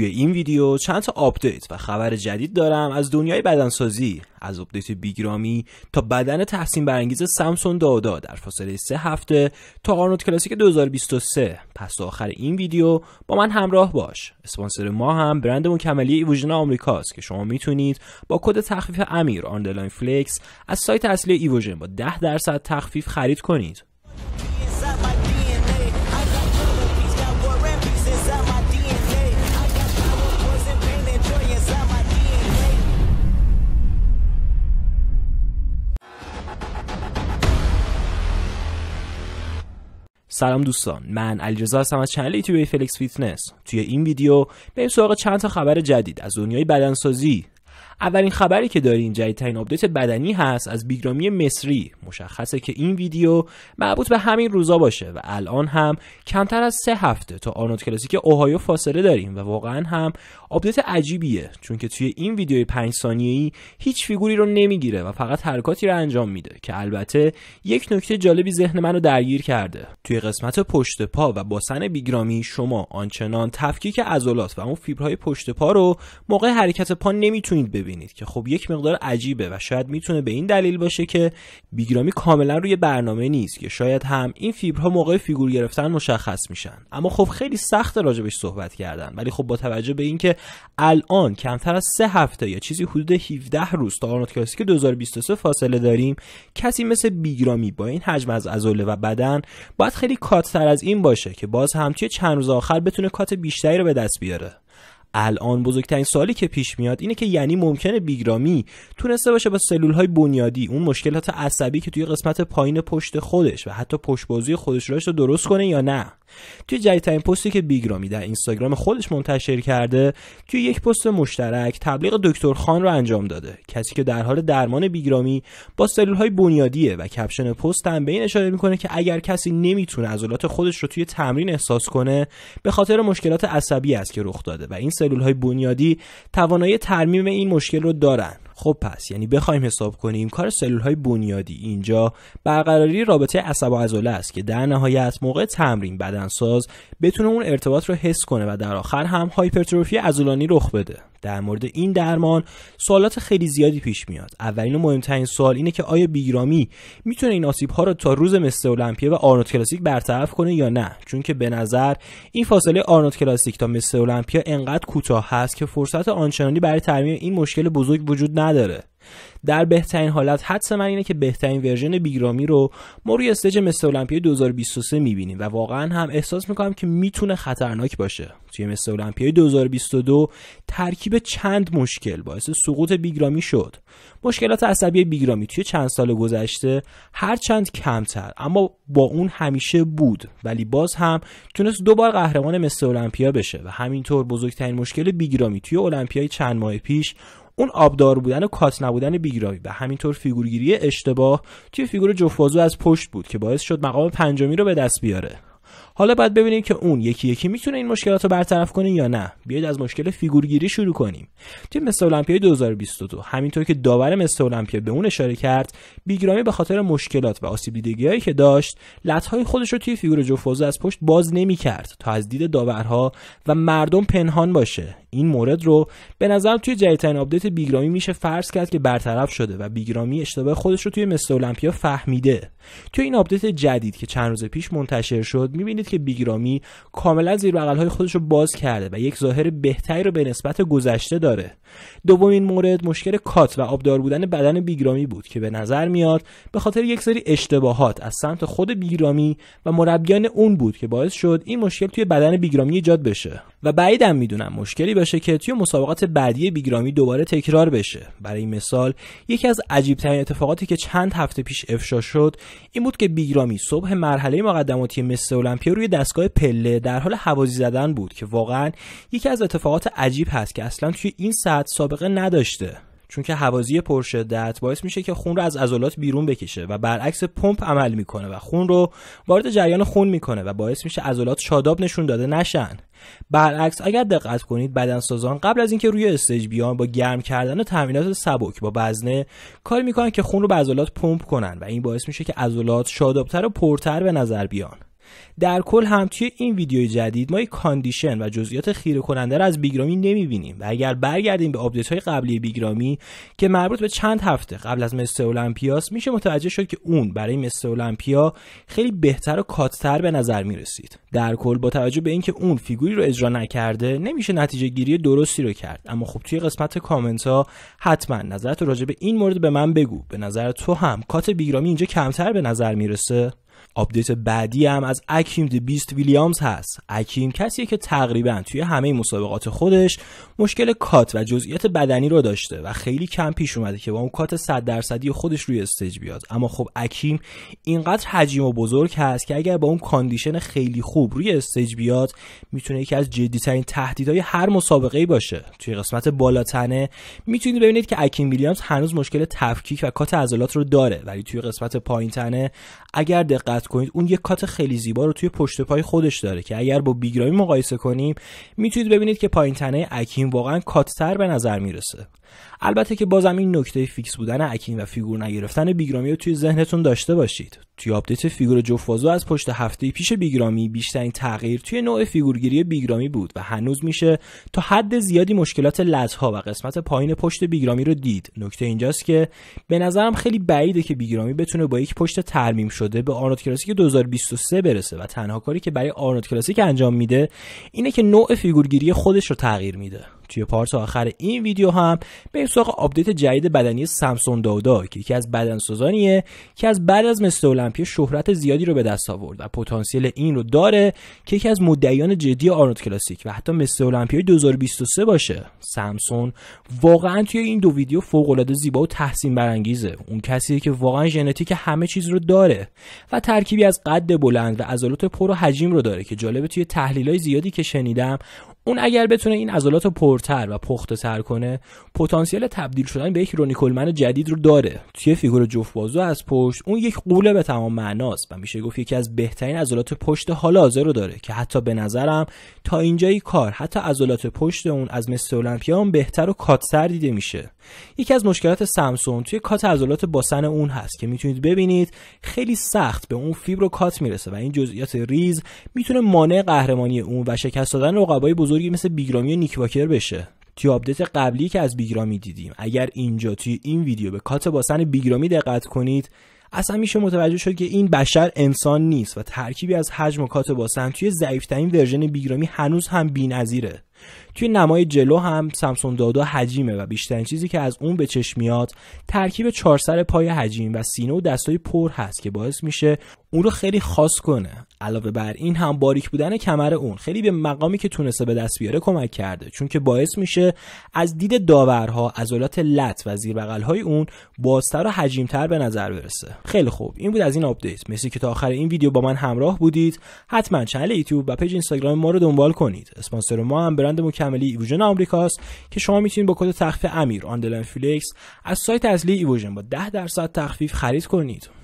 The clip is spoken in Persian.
توی این ویدیو چند تا آپدیت و خبر جدید دارم از دنیای بدنسازی از آپدیت بیگرامی تا بدن تحسین برانگیز سامسون دادا در فاصله سه هفته تا آرنولد کلاسیک 2023 پس تا آخر این ویدیو با من همراه باش اسپانسر ما هم برند مکملی ایوژن است که شما میتونید با کد تخفیف امیر آندرلاین فلکس از سایت اصلی ایوژن با 10 درصد تخفیف خرید کنید سلام دوستان من علیرضا هستم از چنل یوتیوب فلکس فیتنس توی این ویدیو بریم سراغ چند تا خبر جدید از دنیای بدنسازی اولین خبری که داریم جدیدترین آپدیت بدنی هست از بیگرامی مصری مشخصه که این ویدیو مربوط به همین روزا باشه و الان هم کمتر از سه هفته تا آرنولد کلاسیک اوهایو فاصله داریم و واقعا هم آپدیت عجیبیه چون که توی این ویدیو 5 ثانیه‌ای هیچ فیگوری رو نمیگیره و فقط حرکاتی رو انجام میده که البته یک نکته جالبی ذهن منو درگیر کرده توی قسمت پشت پا و باسن بیگرامی شما آنچنان تفکیک عضلات و اون فیبرهای پشت پا رو موقع حرکت پا نمیتونید ببینید ببینید که خب یک مقدار عجیبه و شاید میتونه به این دلیل باشه که بیگرامی کاملا روی برنامه نیست که شاید هم این فیبرها موقع فیگور گرفتن مشخص میشن اما خب خیلی سخت راجبش صحبت کردن ولی خب با توجه به اینکه الان کمتر از سه هفته یا چیزی حدود 17 روز تا آرنولد کلاسیک 2023 فاصله داریم کسی مثل بیگرامی با این حجم از عضله و بدن باید خیلی کاتتر از این باشه که باز هم توی چند روز آخر بتونه کات بیشتری رو به دست بیاره الان بزرگترین سالی که پیش میاد اینه که یعنی ممکنه بیگرامی تونسته باشه با سلول های بنیادی اون مشکلات عصبی که توی قسمت پایین پشت خودش و حتی پشت بازی خودش رو درست کنه یا نه توی جدیدترین پستی که بیگرامی در اینستاگرام خودش منتشر کرده توی یک پست مشترک تبلیغ دکتر خان رو انجام داده کسی که در حال درمان بیگرامی با سلول های بنیادیه و کپشن پست هم به این اشاره میکنه که اگر کسی نمیتونه عضلات خودش رو توی تمرین احساس کنه به خاطر مشکلات عصبی است که رخ داده و این سلول های بنیادی توانایی ترمیم این مشکل رو دارن خب پس یعنی بخوایم حساب کنیم کار سلول های بنیادی اینجا برقراری رابطه عصب و عضله است که در نهایت موقع تمرین بدنساز بتونه اون ارتباط رو حس کنه و در آخر هم هایپرتروفی عضلانی رخ بده در مورد این درمان سوالات خیلی زیادی پیش میاد اولین و مهمترین سوال اینه که آیا بیگرامی میتونه این آسیب ها رو تا روز مستر المپیا و آرنولد کلاسیک برطرف کنه یا نه چون که به نظر این فاصله آرنولد کلاسیک تا مستر المپیا انقدر کوتاه هست که فرصت آنچنانی برای ترمیم این مشکل بزرگ وجود نداره در بهترین حالت حدس من اینه که بهترین ورژن بیگرامی رو ما روی استیج مس المپیا 2023 میبینیم و واقعا هم احساس میکنم که میتونه خطرناک باشه توی مس المپیا 2022 ترکیب چند مشکل باعث سقوط بیگرامی شد مشکلات عصبی بیگرامی توی چند سال گذشته هر چند کمتر اما با اون همیشه بود ولی باز هم تونست دو بار قهرمان مس المپیا بشه و همینطور بزرگترین مشکل بیگرامی توی المپیای چند ماه پیش اون آبدار بودن و کاس نبودن بیگراوی و همینطور فیگورگیری اشتباه که فیگور جفوازو از پشت بود که باعث شد مقام پنجمی رو به دست بیاره حالا باید ببینیم که اون یکی یکی میتونه این مشکلات رو برطرف کنه یا نه بیاید از مشکل فیگورگیری شروع کنیم توی مس المپیای 2022 همینطور که داور مس به اون اشاره کرد بیگرامی به خاطر مشکلات و آسیب هایی که داشت لطهای خودش رو توی فیگور جوفوزه از پشت باز نمیکرد تا از دید داورها و مردم پنهان باشه این مورد رو به نظر توی جدیدترین آپدیت بیگرامی میشه فرض کرد که برطرف شده و بیگرامی اشتباه خودش رو توی مس فهمیده توی این آپدیت جدید که چند روز پیش منتشر شد میبینید که بیگرامی کاملا زیر بغلهای خودش رو باز کرده و یک ظاهر بهتری رو به نسبت گذشته داره دومین مورد مشکل کات و آبدار بودن بدن بیگرامی بود که به نظر میاد به خاطر یک سری اشتباهات از سمت خود بیگرامی و مربیان اون بود که باعث شد این مشکل توی بدن بیگرامی ایجاد بشه و بعیدم میدونم مشکلی باشه که توی مسابقات بعدی بیگرامی دوباره تکرار بشه برای مثال یکی از عجیبترین اتفاقاتی که چند هفته پیش افشا شد این بود که بیگرامی صبح مرحله مقدماتی مس المپیا روی دستگاه پله در حال حوازی زدن بود که واقعا یکی از اتفاقات عجیب هست که اصلا توی این سطح سابقه نداشته چون که هوازی پرشدت باعث میشه که خون رو از عضلات بیرون بکشه و برعکس پمپ عمل میکنه و خون رو وارد جریان خون میکنه و باعث میشه عضلات شاداب نشون داده نشن برعکس اگر دقت کنید بدنسازان قبل از اینکه روی استیج بیان با گرم کردن و تمرینات سبک با وزنه کار میکنن که خون رو به عضلات پمپ کنن و این باعث میشه که عضلات شادابتر و پرتر به نظر بیان در کل هم توی این ویدیوی جدید ما یک کاندیشن و جزئیات خیره کننده را از بیگرامی نمیبینیم و اگر برگردیم به آپدیت های قبلی بیگرامی که مربوط به چند هفته قبل از مس المپیاس میشه متوجه شد که اون برای مس اولمپیا خیلی بهتر و کاتتر به نظر میرسید در کل با توجه به اینکه اون فیگوری رو اجرا نکرده نمیشه نتیجه گیری درستی رو کرد اما خب توی قسمت کامنت ها حتما نظرت راجع به این مورد به من بگو به نظر تو هم کات بیگرامی اینجا کمتر به نظر میرسه آپدیت بعدی هم از اکیم دی بیست ویلیامز هست اکیم کسیه که تقریبا توی همه مسابقات خودش مشکل کات و جزئیات بدنی رو داشته و خیلی کم پیش اومده که با اون کات 100 درصدی خودش روی استیج بیاد اما خب اکیم اینقدر حجیم و بزرگ هست که اگر با اون کاندیشن خیلی خوب روی استیج بیاد میتونه یکی از جدیترین تهدیدهای هر مسابقه ای باشه توی قسمت بالاتنه میتونید ببینید که اکیم ویلیامز هنوز مشکل تفکیک و کات عضلات رو داره ولی توی قسمت پایینتنه اگر دقت دقت کنید اون یه کات خیلی زیبا رو توی پشت پای خودش داره که اگر با بیگرامی مقایسه کنیم میتونید ببینید که پایین تنه اکیم واقعا کاتتر به نظر میرسه البته که بازم این نکته فیکس بودن اکین و فیگور نگرفتن بیگرامی رو توی ذهنتون داشته باشید توی آپدیت فیگور جوفازو از پشت هفته پیش بیگرامی بیشترین تغییر توی نوع فیگورگیری بیگرامی بود و هنوز میشه تا حد زیادی مشکلات لطها و قسمت پایین پشت بیگرامی رو دید نکته اینجاست که به نظرم خیلی بعیده که بیگرامی بتونه با یک پشت ترمیم شده به آرنولد کلاسیک 2023 برسه و تنها کاری که برای آرنولد کلاسیک انجام میده اینه که نوع فیگورگیری خودش رو تغییر میده توی پارت آخر این ویدیو هم به سراغ آپدیت جدید بدنی سامسون داودا که یکی از بدنسازانیه که از بعد از مستر المپیا شهرت زیادی رو به دست آورد و پتانسیل این رو داره که یکی از مدعیان جدی آرنولد کلاسیک و حتی مستر المپیا 2023 باشه سامسون واقعا توی این دو ویدیو فوق العاده زیبا و تحسین برانگیزه اون کسی که واقعا ژنتیک همه چیز رو داره و ترکیبی از قد بلند و عضلات پر و حجم رو داره که جالبه توی تحلیلای زیادی که شنیدم اون اگر بتونه این عضلات رو پرتر و پخته تر کنه پتانسیل تبدیل شدن به یک رونیکولمن جدید رو داره توی فیگور جفت بازو از پشت اون یک قوله به تمام معناست و میشه گفت یکی از بهترین عضلات پشت حال حاضر رو داره که حتی به نظرم تا اینجای کار حتی عضلات پشت اون از مثل المپیا بهتر و کاتسر دیده میشه یکی از مشکلات سامسون توی کات عضلات باسن اون هست که میتونید ببینید خیلی سخت به اون فیبر و کات میرسه و این جزئیات ریز میتونه مانع قهرمانی اون و شکست دادن رقبای بزرگی مثل بیگرامی و نیکواکر بشه توی آپدیت قبلی که از بیگرامی دیدیم اگر اینجا توی این ویدیو به کات باسن بیگرامی دقت کنید اصلا میشه متوجه شد که این بشر انسان نیست و ترکیبی از حجم و کات باسن توی ضعیفترین ورژن بیگرامی هنوز هم بینظیره توی نمای جلو هم سمسون دادا حجیمه و بیشترین چیزی که از اون به چشم میاد ترکیب سر پای حجیم و سینه و دستای پر هست که باعث میشه اون رو خیلی خاص کنه علاوه بر این هم باریک بودن کمر اون خیلی به مقامی که تونسته به دست بیاره کمک کرده چون که باعث میشه از دید داورها عضلات لط و زیر های اون بازتر و حجیمتر به نظر برسه خیلی خوب این بود از این آپدیت مرسی که تا آخر این ویدیو با من همراه بودید حتما چنل یوتیوب و پیج اینستاگرام ما رو دنبال کنید اسپانسر ما هم برند مکملی ایوژن آمریکاست که شما میتونید با کد تخفیف امیر آندلن فلیکس از سایت اصلی ایوژن با 10 درصد تخفیف خرید کنید